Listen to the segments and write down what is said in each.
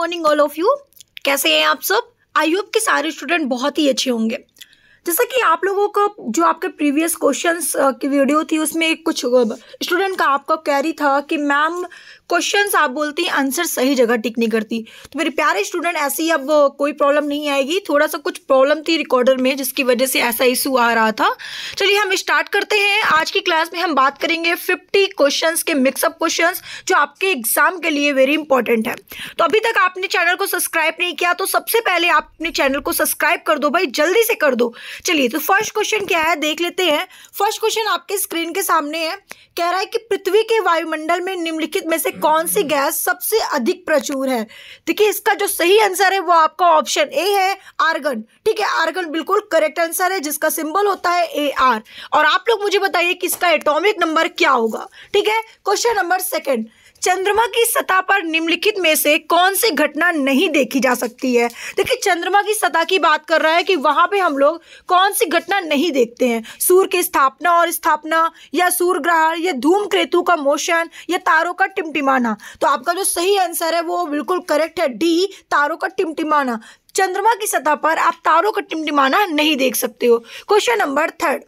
morning all of you कैसे हैं आप सब आई होप के सारे स्टूडेंट बहुत ही अच्छे होंगे जैसा कि आप लोगों को जो आपके प्रीवियस क्वेश्चंस की वीडियो थी उसमें कुछ स्टूडेंट का आपका कैरी था कि मैम क्वेश्चन आप बोलती हैं आंसर सही जगह टिक नहीं करती तो मेरे प्यारे स्टूडेंट ऐसी अब कोई प्रॉब्लम नहीं आएगी थोड़ा सा कुछ प्रॉब्लम थी रिकॉर्डर में जिसकी वजह से ऐसा इशू आ रहा था चलिए हम स्टार्ट करते हैं आज की क्लास में हम बात करेंगे फिफ्टी क्वेश्चन के मिक्सअप क्वेश्चन जो आपके एग्जाम के लिए वेरी इंपॉर्टेंट है तो अभी तक आपने चैनल को सब्सक्राइब नहीं किया तो सबसे पहले आप अपने चैनल को सब्सक्राइब कर दो भाई जल्दी से कर दो चलिए तो फर्स्ट क्वेश्चन क्या है देख लेते हैं फर्स्ट क्वेश्चन आपके स्क्रीन के सामने है कह रहा है कि पृथ्वी के वायुमंडल में निम्नलिखित में से कौन सी गैस सबसे अधिक प्रचुर है देखिए इसका जो सही आंसर है वो आपका ऑप्शन ए है आर्गन ठीक है आर्गन बिल्कुल करेक्ट आंसर है जिसका सिंबल होता है ए आर और आप लोग मुझे बताइए कि इसका एटोमिक नंबर क्या होगा ठीक है क्वेश्चन नंबर सेकेंड चंद्रमा की सतह पर निम्नलिखित में से कौन सी घटना नहीं देखी जा सकती है देखिए चंद्रमा की सतह की बात कर रहा है कि वहाँ पे हम लोग कौन सी घटना नहीं देखते हैं सूर्य की स्थापना और स्थापना या सूर्य ग्रहण या धूम केतु का मोशन या तारों का टिमटिमाना तो आपका जो सही आंसर है वो बिल्कुल करेक्ट है डी तारों का टिमटिमाना चंद्रमा की सतह पर आप तारों का टिमटिमाना नहीं देख सकते हो क्वेश्चन नंबर थर्ड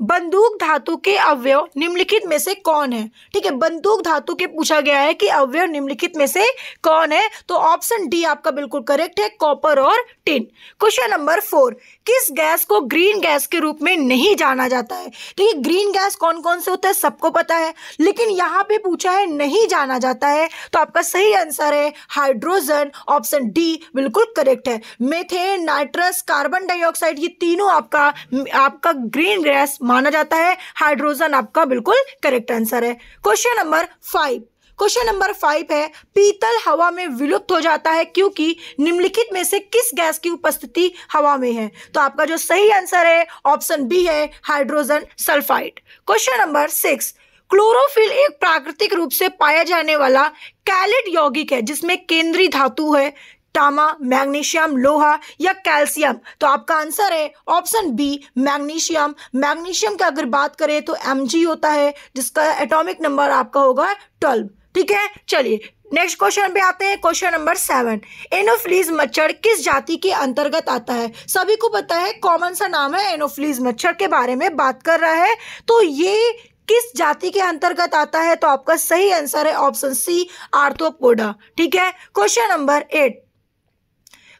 बंदूक धातु के अवयव निम्नलिखित में से कौन है ठीक है बंदूक धातु के पूछा गया है कि अवयव निम्नलिखित में से कौन है तो ऑप्शन डी आपका बिल्कुल करेक्ट है कॉपर और टिन क्वेश्चन नंबर फोर किस गैस को ग्रीन गैस के रूप में नहीं जाना जाता है ठीक है ग्रीन गैस कौन कौन से होता है सबको पता है लेकिन यहाँ पे पूछा है नहीं जाना जाता है तो आपका सही आंसर है हाइड्रोजन ऑप्शन डी बिल्कुल करेक्ट है मेथेन नाइट्रस कार्बन डाइऑक्साइड ये तीनों आपका आपका ग्रीन गैस माना जाता है हाइड्रोजन आपका बिल्कुल करेक्ट आंसर है question number five question number five है पीतल हवा में विलुप्त हो जाता है क्योंकि निम्नलिखित में से किस गैस की उपस्थिति हवा में है तो आपका जो सही आंसर है ऑप्शन बी है hydrogen sulphide question number six chlorophyll एक प्राकृतिक रूप से पाया जाने वाला कैलिड यौगिक है जिसमें केंद्रीय धातु है तामा मैग्नीशियम लोहा या कैल्शियम तो आपका आंसर है ऑप्शन बी मैग्नीशियम मैग्नीशियम की अगर बात करें तो एम होता है जिसका एटॉमिक नंबर आपका होगा ट्वेल्व ठीक है चलिए नेक्स्ट क्वेश्चन पे आते हैं क्वेश्चन नंबर सेवन एनोफ्लीज मच्छर किस जाति के अंतर्गत आता है सभी को पता है कॉमन सा नाम है एनोफ्लीज मच्छर के बारे में बात कर रहा है तो ये किस जाति के अंतर्गत आता है तो आपका सही आंसर है ऑप्शन सी आर्थोपोडा ठीक है क्वेश्चन नंबर एट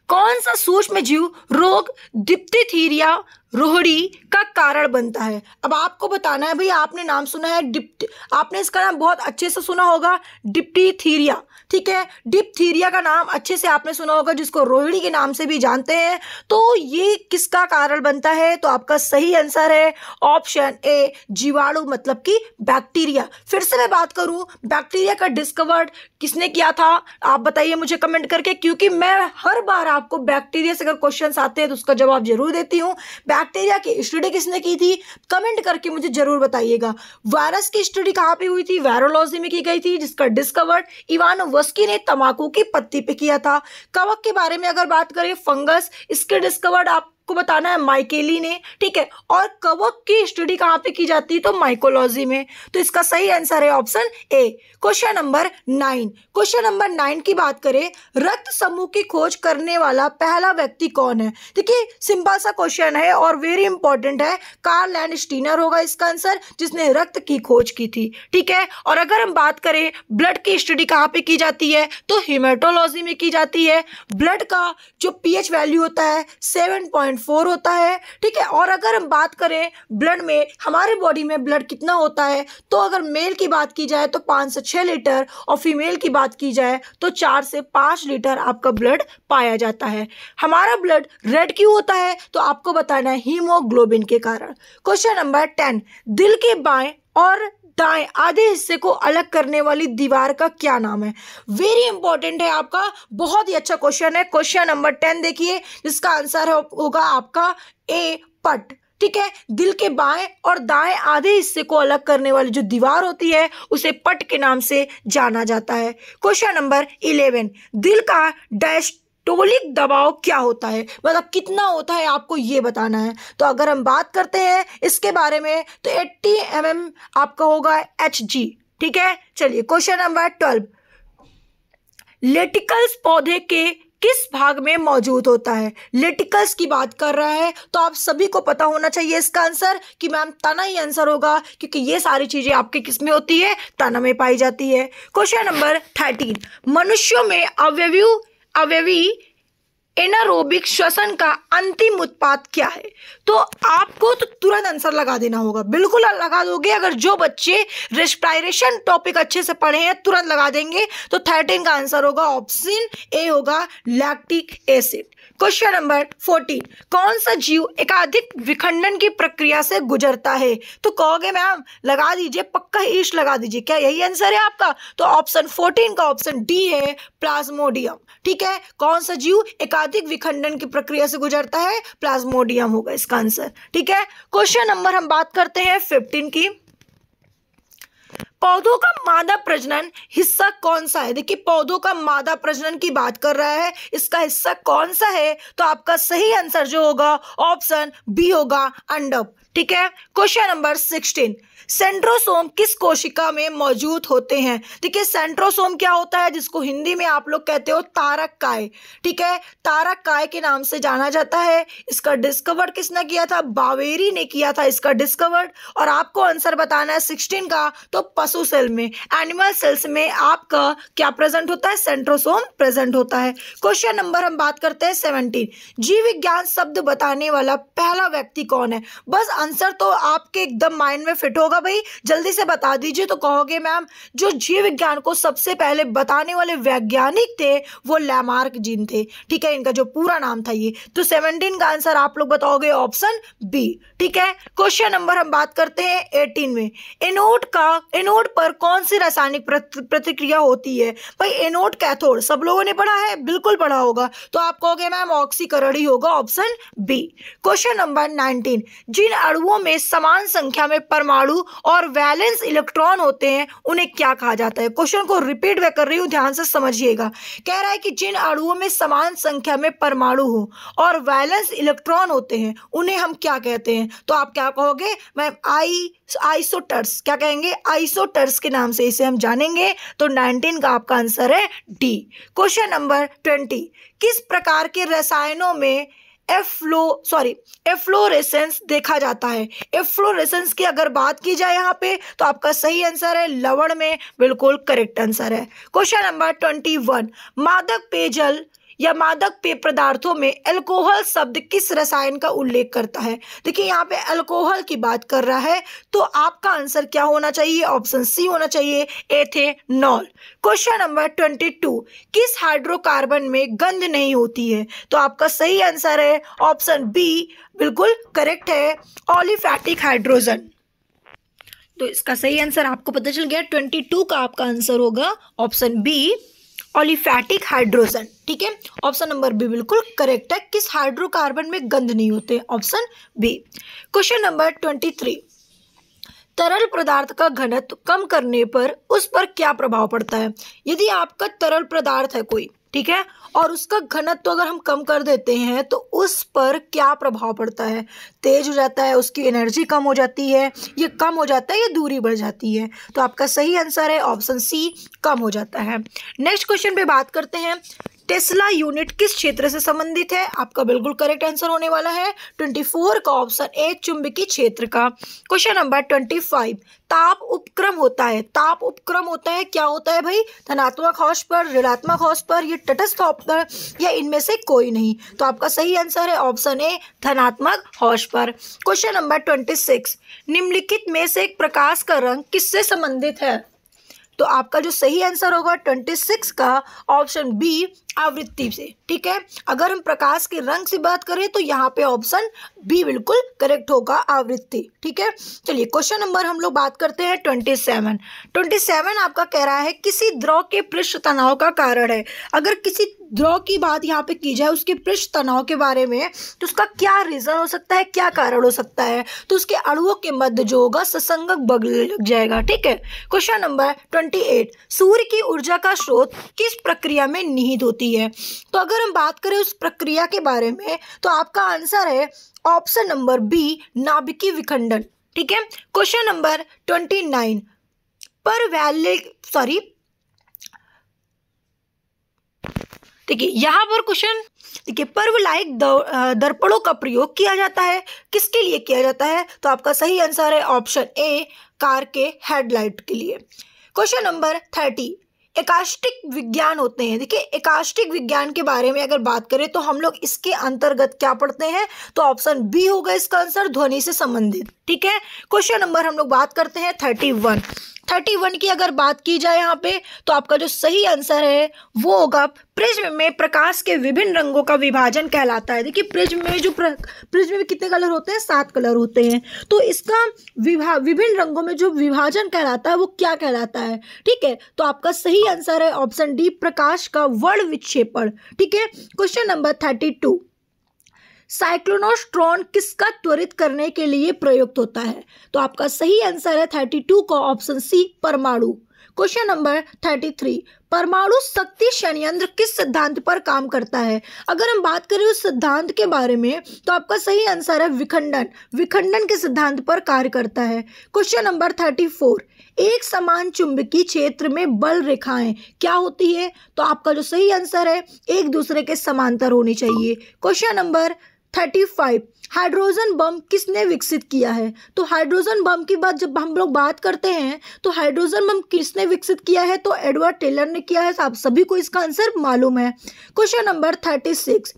कौन सा सूक्ष्म जीव रोग दिप्तिथीरिया रोहड़ी का कारण बनता है अब आपको बताना है भाई आपने नाम सुना है डिप्ट आपने इसका नाम बहुत अच्छे से सुना होगा डिप्टीथीरिया ठीक है डिप्थीरिया का नाम अच्छे से आपने सुना होगा जिसको रोहिणी के नाम से भी जानते हैं तो ये किसका कारण बनता है तो आपका सही आंसर है ऑप्शन ए जीवाणु मतलब कि बैक्टीरिया फिर से मैं बात करूं बैक्टीरिया का डिस्कवर्ड किसने किया था आप बताइए मुझे कमेंट करके क्योंकि मैं हर बार आपको बैक्टीरिया से अगर क्वेश्चन आते हैं तो उसका जवाब जरूर देती हूँ बैक्टीरिया के स्टडी किसने की थी कमेंट करके मुझे जरूर बताइएगा वायरस की स्टडी कहाँ पे हुई थी वायरोलॉजी में की गई थी जिसका डिस्कवर इवान वस्की ने तंबाकू की पत्ती पे किया था कवक के बारे में अगर बात करें फंगस इसके डिस्कवर्ड आप को बताना है माइकेली ने ठीक है और कवक की स्टडी कहाँ पे की जाती है तो माइकोलॉजी में तो इसका सही आंसर है option A question number nine question number nine की बात करें रक्त समूह की खोज करने वाला पहला व्यक्ति कौन है देखिए सिंपल सा क्वेश्चन है और वेरी इंपॉर्टेंट है कार्ल एंड स्टीनर होगा इसका आंसर जिसने रक्त की खोज की थी ठीक है और अगर हम बात करें ब्लड की स्टडी कहाँ पे की जाती है तो हिमेटोलॉजी में की जाती है ब्लड का जो पी वैल्यू होता है सेवन पॉइंट पॉइंट फोर होता है ठीक है और अगर हम बात करें ब्लड में हमारे बॉडी में ब्लड कितना होता है तो अगर मेल की बात की जाए तो पाँच से छः लीटर और फीमेल की बात की जाए तो चार से पाँच लीटर आपका ब्लड पाया जाता है हमारा ब्लड रेड क्यों होता है तो आपको बताना है हीमोग्लोबिन के कारण क्वेश्चन नंबर टेन दिल के बाएँ और दाएं आधे हिस्से को अलग करने वाली दीवार का क्या नाम है वेरी इंपॉर्टेंट है आपका बहुत ही अच्छा क्वेश्चन है क्वेश्चन नंबर टेन देखिए जिसका आंसर होगा आपका ए पट ठीक है दिल के बाएं और दाएं आधे हिस्से को अलग करने वाली जो दीवार होती है उसे पट के नाम से जाना जाता है क्वेश्चन नंबर इलेवन दिल का डैश टोलिक दबाव क्या होता है मतलब कितना होता है आपको ये बताना है तो अगर हम बात करते हैं इसके बारे में तो 80 एम mm आपका होगा एच जी ठीक है चलिए क्वेश्चन नंबर ट्वेल्व लेटिकल्स पौधे के किस भाग में मौजूद होता है लेटिकल्स की बात कर रहा है तो आप सभी को पता होना चाहिए इसका आंसर कि मैम तना ही आंसर होगा क्योंकि ये सारी चीजें आपके किस में होती है तना में पाई जाती है क्वेश्चन नंबर थर्टीन मनुष्यों में अवयव्यू अवयवी एनारोबिक श्वसन का अंतिम उत्पाद क्या है तो आपको तो तुरंत आंसर लगा देना होगा बिल्कुल लगा दोगे अगर जो बच्चे रेस्पायरेशन टॉपिक अच्छे से पढ़े हैं तुरंत लगा देंगे तो थर्टीन का आंसर होगा ऑप्शन ए होगा lactic acid question number fourteen कौन सा जीव एकाधिक विखंडन की प्रक्रिया से गुजरता है तो कहोगे मैम लगा दीजिए पक्का ईश लगा दीजिए क्या यही आंसर है आपका तो ऑप्शन फोर्टीन का ऑप्शन डी है प्लाज्मोडियम ठीक है कौन सा जीव एकाधिक विखंडन की प्रक्रिया से गुजर जड़ता है प्लाज्मोडियम होगा इसका आंसर ठीक है क्वेश्चन नंबर हम बात करते हैं फिफ्टीन की पौधों का मादा प्रजनन हिस्सा कौन सा है देखिए पौधों का मादा प्रजनन की बात कर रहा है इसका हिस्सा कौन सा है तो आपका सही आंसर जो होगा ऑप्शन बी होगा अंडप ठीक है क्वेश्चन नंबर सिक्सटीन सेंट्रोसोम किस कोशिका में मौजूद होते हैं ठीक है सेंट्रोसोम क्या होता है जिसको हिंदी में आप लोग कहते हो तारक काय ठीक है तारक काय के नाम से जाना जाता है इसका डिस्कवर किसने किया था बावेरी ने किया था इसका डिस्कवर और आपको आंसर बताना है सिक्सटीन का तो पशु सेल में एनिमल सेल्स में आपका क्या प्रेजेंट होता है सेंट्रोसोम प्रेजेंट होता है क्वेश्चन नंबर हम बात करते हैं सेवनटीन जीव विज्ञान शब्द बताने वाला पहला व्यक्ति कौन है बस आंसर तो आपके एकदम माइंड में फिट होगा भाई जल्दी से बता दीजिए तो कहोगे मैम जो जीव विज्ञान को सबसे पहले बताने वाले वैज्ञानिक थे वो लैमार्क जीन थे ठीक है इनका जो पूरा नाम था ये तो सेवनटीन का आंसर आप लोग बताओगे ऑप्शन बी ठीक है क्वेश्चन नंबर हम बात करते हैं एटीन में एनोड का एनोड पर कौन सी रासायनिक प्रतिक्रिया होती है भाई एनोड कैथोड सब लोगों ने पढ़ा है बिल्कुल पढ़ा होगा तो आप कहोगे मैम ऑक्सीकरण ही होगा option B question number nineteen जिन अणुओं में समान संख्या में परमाणु और वैलेंस इलेक्ट्रॉन होते हैं उन्हें क्या कहा जाता है क्वेश्चन को रिपीट मैं कर रही हूँ ध्यान से समझिएगा कह रहा है कि जिन अणुओं में समान संख्या में परमाणु हो और वैलेंस इलेक्ट्रॉन होते हैं उन्हें हम क्या कहते हैं तो आप क्या कहोगे मैम आई आइसोटर्स क्या कहेंगे आइसोटर्स के नाम से इसे हम जानेंगे तो 19 का आपका आंसर है डी क्वेश्चन नंबर 20 किस प्रकार के रसायनों में एफ्लो सॉरी एफ्लोरेसेंस देखा जाता है एफ्लोरेसेंस की अगर बात की जाए यहाँ पे तो आपका सही आंसर है लवण में बिल्कुल करेक्ट आंसर है क्वेश्चन नंबर ट्वेंटी वन मादक पेयजल या मादक पेय पदार्थों में अल्कोहल शब्द किस रसायन का उल्लेख करता है देखिए यहाँ पे अल्कोहल की बात कर रहा है तो आपका आंसर क्या होना चाहिए ऑप्शन सी होना चाहिए ethanol question number twenty two किस हाइड्रोकार्बन में गंध नहीं होती है तो आपका सही आंसर है ऑप्शन बी बिल्कुल करेक्ट है ऑलिफैटिक हाइड्रोजन तो इसका सही आंसर आपको पता चल गया ट्वेंटी टू का आपका आंसर होगा ऑप्शन बी ऑलिफैटिक हाइड्रोजन ठीक है ऑप्शन नंबर बी बिल्कुल करेक्ट है किस हाइड्रोकार्बन में गंध नहीं होते option B question number twenty three तरल पदार्थ का घनत्व कम करने पर उस पर क्या प्रभाव पड़ता है यदि आपका तरल पदार्थ है कोई ठीक है और उसका घनत्व तो अगर हम कम कर देते हैं तो उस पर क्या प्रभाव पड़ता है तेज हो जाता है उसकी एनर्जी कम हो जाती है ये कम हो जाता है ये दूरी बढ़ जाती है तो आपका सही आंसर है ऑप्शन सी कम हो जाता है नेक्स्ट क्वेश्चन पे बात करते हैं टेस्ला यूनिट किस क्षेत्र से संबंधित है आपका बिल्कुल करेक्ट आंसर होने वाला है ट्वेंटी फोर का ऑप्शन ए चुंबकीय क्षेत्र का क्वेश्चन नंबर ट्वेंटी फाइव ताप उपक्रम होता है ताप उपक्रम होता है क्या होता है भाई धनात्मक हौस पर ऋणात्मक हौस पर यह तटस्थ पर या इनमें से कोई नहीं तो आपका सही आंसर है ऑप्शन ए धनात्मक हौस पर क्वेश्चन नंबर ट्वेंटी सिक्स निम्नलिखित में से एक प्रकाश का रंग किससे संबंधित है तो आपका जो सही आंसर होगा ट्वेंटी सिक्स का ऑप्शन बी आवृत्ति से ठीक है अगर हम प्रकाश के रंग से बात करें तो यहाँ पे ऑप्शन बी बिल्कुल करेक्ट होगा आवृत्ति ठीक है चलिए क्वेश्चन नंबर हम लोग बात करते हैं ट्वेंटी सेवन ट्वेंटी सेवन आपका कह रहा है किसी द्रव के पृष्ठ तनाव का कारण है अगर किसी द्रव की बात यहाँ पे की जाए उसके पृष्ठ तनाव के बारे में तो उसका क्या रीज़न हो सकता है क्या कारण हो सकता है तो उसके अड़ुओं के मध्य जो होगा ससंगक बगल लग जाएगा ठीक है क्वेश्चन नंबर ट्वेंटी एट सूर्य की ऊर्जा का स्रोत किस प्रक्रिया में निहित होती होती है तो अगर हम बात करें उस प्रक्रिया के बारे में तो आपका आंसर है ऑप्शन नंबर बी नाभिकीय विखंडन ठीक है क्वेश्चन नंबर ट्वेंटी नाइन पर वैल्य सॉरी देखिए यहाँ पर क्वेश्चन देखिए पर्व लाइक दर्पणों का प्रयोग किया जाता है किसके लिए किया जाता है तो आपका सही आंसर है ऑप्शन ए कार के हेडलाइट के लिए क्वेश्चन नंबर थर्टी एकाष्टिक विज्ञान होते हैं देखिए एकाष्टिक विज्ञान के बारे में अगर बात करें तो हम लोग इसके अंतर्गत क्या पढ़ते हैं तो ऑप्शन बी होगा इसका आंसर ध्वनि से संबंधित ठीक है क्वेश्चन नंबर हम लोग बात करते हैं थर्टी वन थर्टी वन की अगर बात की जाए यहाँ पे तो आपका जो सही आंसर है वो होगा प्रिज्म में प्रकाश के विभिन्न रंगों का विभाजन कहलाता है देखिए प्रिज्म में जो प्रिज्म में कितने कलर होते हैं सात कलर होते हैं तो इसका विभा विभिन्न रंगों में जो विभाजन कहलाता है वो क्या कहलाता है ठीक है तो आपका सही आंसर है ऑप्शन डी प्रकाश का वर्ण विक्षेपण ठीक है question number thirty two cyclotron किसका त्वरित करने के लिए प्रयुक्त होता है तो आपका सही आंसर है थर्टी टू का ऑप्शन सी परमाणु क्वेश्चन नंबर थर्टी थ्री परमाणु शक्ति संयंत्र किस सिद्धांत पर काम करता है अगर हम बात करें उस सिद्धांत के बारे में तो आपका सही आंसर है विखंडन विखंडन के सिद्धांत पर कार्य करता है क्वेश्चन नंबर थर्टी फोर एक समान चुंबकीय क्षेत्र में बल रेखाएं क्या होती है तो आपका जो सही आंसर है एक दूसरे के समांतर होनी चाहिए question number thirty five hydrogen bomb किसने विकसित किया है तो हाइड्रोजन बम की बात जब हम लोग बात करते हैं तो हाइड्रोजन बम किसने विकसित किया है तो एडवर्ड टेलर ने किया है आप सभी को इसका आंसर मालूम है क्वेश्चन नंबर थर्टी सिक्स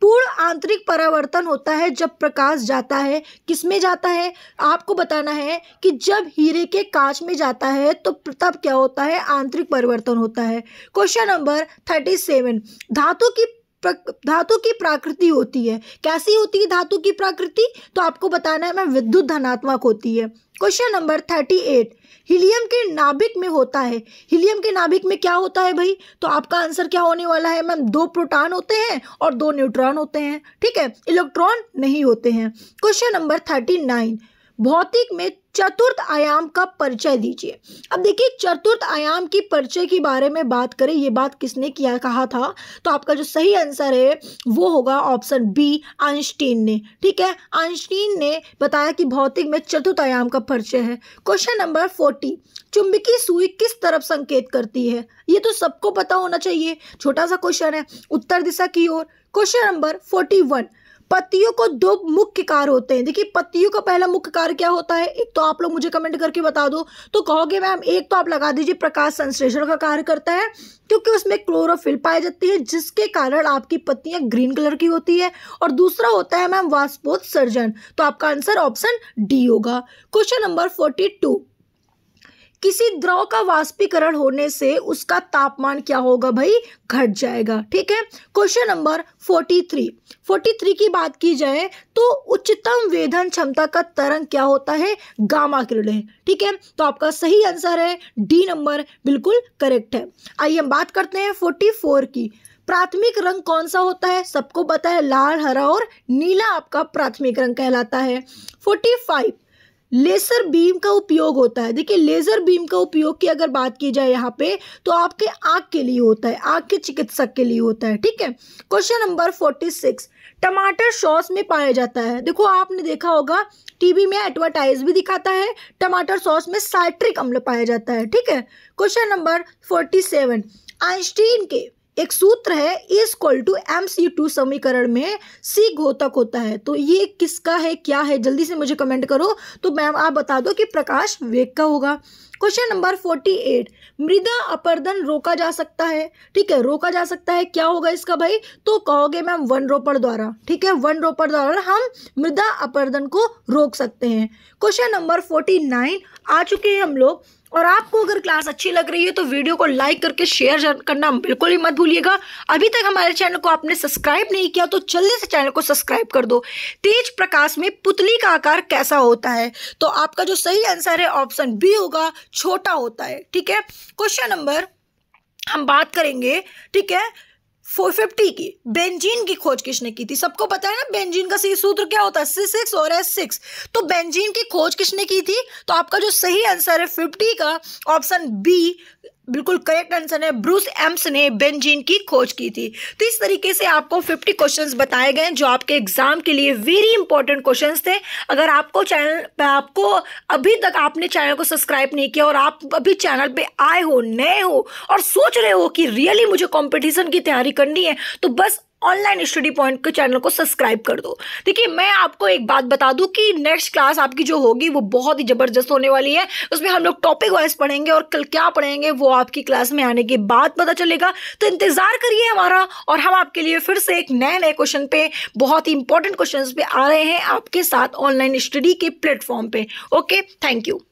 पूर्ण आंतरिक परावर्तन होता है जब प्रकाश जाता है किसमें जाता है आपको बताना है कि जब हीरे के कांच में जाता है तो तब क्या होता है आंतरिक परिवर्तन होता है क्वेश्चन नंबर थर्टी सेवन धातु की धातु की प्राकृति होती है कैसी होती है धातु की प्रकृति तो आपको बताना है मैं विद्युत धनात्मक होती है question number thirty eight helium के नाभिक में होता है हीलियम के नाभिक में क्या होता है भाई तो आपका आंसर क्या होने वाला है मैम दो प्रोटॉन होते हैं और दो न्यूट्रॉन होते हैं ठीक है इलेक्ट्रॉन नहीं होते हैं क्वेश्चन नंबर थर्टी नाइन भौतिक में चतुर्थ आयाम का परिचय दीजिए अब देखिए चतुर्थ आयाम की परिचय के बारे में बात करें ये बात किसने किया कहा था तो आपका जो सही आंसर है वो होगा ऑप्शन बी आइंस्टीन ने ठीक है आइंस्टीन ने बताया कि भौतिक में चतुर्थ आयाम का परिचय है क्वेश्चन नंबर फोर्टी चुंबकीय सुई किस तरफ संकेत करती है ये तो सबको पता होना चाहिए छोटा सा क्वेश्चन है उत्तर दिशा की ओर क्वेश्चन नंबर फोर्टी वन पतियों को दो मुख्य कार होते हैं देखिए पतियों का पहला मुख्य कार क्या होता है एक तो आप लोग मुझे कमेंट करके बता दो तो कहोगे मैम एक तो आप लगा दीजिए प्रकाश संश्लेषण का कार्य करता है क्योंकि उसमें क्लोरोफिल पाई जाती है जिसके कारण आपकी पत्तियां ग्रीन कलर की होती है और दूसरा होता है मैम सर्जन तो आपका आंसर ऑप्शन डी होगा क्वेश्चन नंबर फोर्टी टू किसी द्रव का वाष्पीकरण होने से उसका तापमान क्या होगा भाई घट जाएगा ठीक है question number forty three forty three की बात की जाए तो उच्चतम वेधन क्षमता का तरंग क्या होता है गामा किरणें ठीक है तो आपका सही आंसर है डी नंबर बिल्कुल करेक्ट है आइए हम बात करते हैं फोर्टी फोर की प्राथमिक रंग कौन सा होता है सबको पता है लाल हरा और नीला आपका प्राथमिक रंग कहलाता है फोर्टी फाइव लेसर बीम का उपयोग होता है देखिए लेज़र बीम का उपयोग की अगर बात की जाए यहाँ पे तो आपके आँख के लिए होता है आँख के चिकित्सक के लिए होता है ठीक है क्वेश्चन नंबर फोर्टी सिक्स टमाटर सॉस में पाया जाता है देखो आपने देखा होगा टीवी में एडवर्टाइज भी दिखाता है टमाटर सॉस में साइट्रिक अम्ल पाया जाता है ठीक है question number forty seven Einstein के एक सूत्र है is equal to M C two समीकरण में सी घोतक होता है तो ये किसका है क्या है जल्दी से मुझे कमेंट करो तो मैम आप बता दो कि प्रकाश वेग का होगा क्वेश्चन नंबर फोर्टी एट मृदा अपर्दन रोका जा सकता है ठीक है रोका जा सकता है क्या होगा इसका भाई तो कहोगे मैम वन रोपण द्वारा ठीक है वन रोपण द्वारा हम मृदा अपर्दन को रोक सकते हैं क्वेश्चन नंबर फोर्टी नाइन आ चुके हैं हम लोग और आपको अगर क्लास अच्छी लग रही है तो वीडियो को लाइक करके शेयर करना बिल्कुल ही मत भूलिएगा अभी तक हमारे चैनल को आपने सब्सक्राइब नहीं किया तो जल्दी से चैनल को सब्सक्राइब कर दो तेज प्रकाश में पुतली का आकार कैसा होता है तो आपका जो सही आंसर है ऑप्शन बी होगा छोटा होता है ठीक है क्वेश्चन नंबर हम बात करेंगे ठीक है 450 की बेंजीन की खोज किसने की थी सबको पता है ना बेंजीन का सही सूत्र क्या होता है सी सिक्स और एस सिक्स तो बेंजीन की खोज किसने की थी तो आपका जो सही आंसर है 50 का ऑप्शन बी बिल्कुल करेक्ट आंसर है ब्रूस एम्स ने बेंजीन की खोज की थी तो इस तरीके से आपको 50 क्वेश्चंस बताए गए जो आपके एग्जाम के लिए वेरी इंपॉर्टेंट क्वेश्चंस थे अगर आपको चैनल आपको अभी तक आपने चैनल को सब्सक्राइब नहीं किया और आप अभी चैनल पे आए हो नए हो और सोच रहे हो कि रियली मुझे कॉम्पिटिशन की तैयारी करनी है तो बस ऑनलाइन स्टडी पॉइंट के चैनल को सब्सक्राइब कर दो देखिए मैं आपको एक बात बता दूं कि नेक्स्ट क्लास आपकी जो होगी वो बहुत ही ज़बरदस्त होने वाली है उसमें हम लोग टॉपिक वाइज पढ़ेंगे और कल क्या पढ़ेंगे वो आपकी क्लास में आने के बाद पता चलेगा तो इंतज़ार करिए हमारा और हम आपके लिए फिर से एक नए नए क्वेश्चन पे बहुत ही इंपॉर्टेंट क्वेश्चन पे आ रहे हैं आपके साथ ऑनलाइन स्टडी के प्लेटफॉर्म पे ओके थैंक यू